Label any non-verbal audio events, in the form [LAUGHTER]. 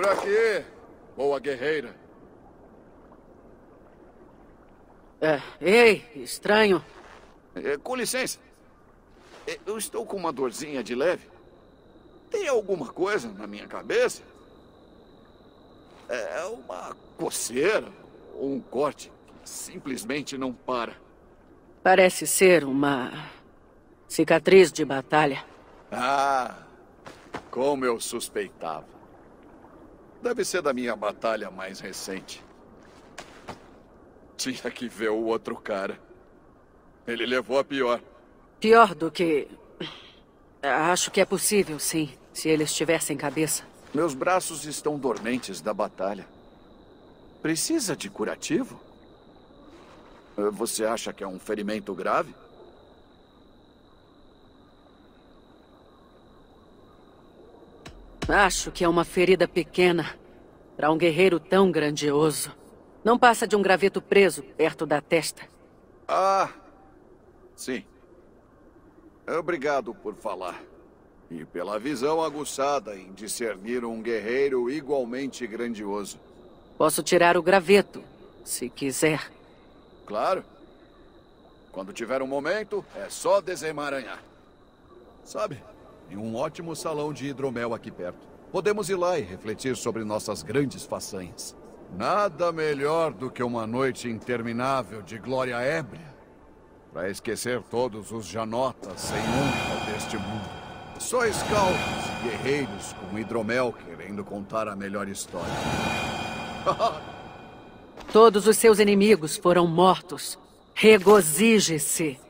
Por aqui, boa guerreira. É, ei, estranho. É, com licença. É, eu estou com uma dorzinha de leve. Tem alguma coisa na minha cabeça? É uma coceira ou um corte que simplesmente não para. Parece ser uma cicatriz de batalha. Ah, como eu suspeitava. Deve ser da minha batalha mais recente. Tinha que ver o outro cara. Ele levou a pior. Pior do que. Acho que é possível, sim, se ele estiver sem cabeça. Meus braços estão dormentes da batalha. Precisa de curativo? Você acha que é um ferimento grave? Acho que é uma ferida pequena para um guerreiro tão grandioso. Não passa de um graveto preso perto da testa. Ah, sim. Obrigado por falar. E pela visão aguçada em discernir um guerreiro igualmente grandioso. Posso tirar o graveto, se quiser. Claro. Quando tiver um momento, é só desemaranhar. Sabe, e um ótimo salão de hidromel aqui perto. Podemos ir lá e refletir sobre nossas grandes façanhas. Nada melhor do que uma noite interminável de glória ébria para esquecer todos os janotas sem honra deste mundo. Só escaldos e guerreiros com hidromel querendo contar a melhor história. [LAUGHS] todos os seus inimigos foram mortos. Regozije-se.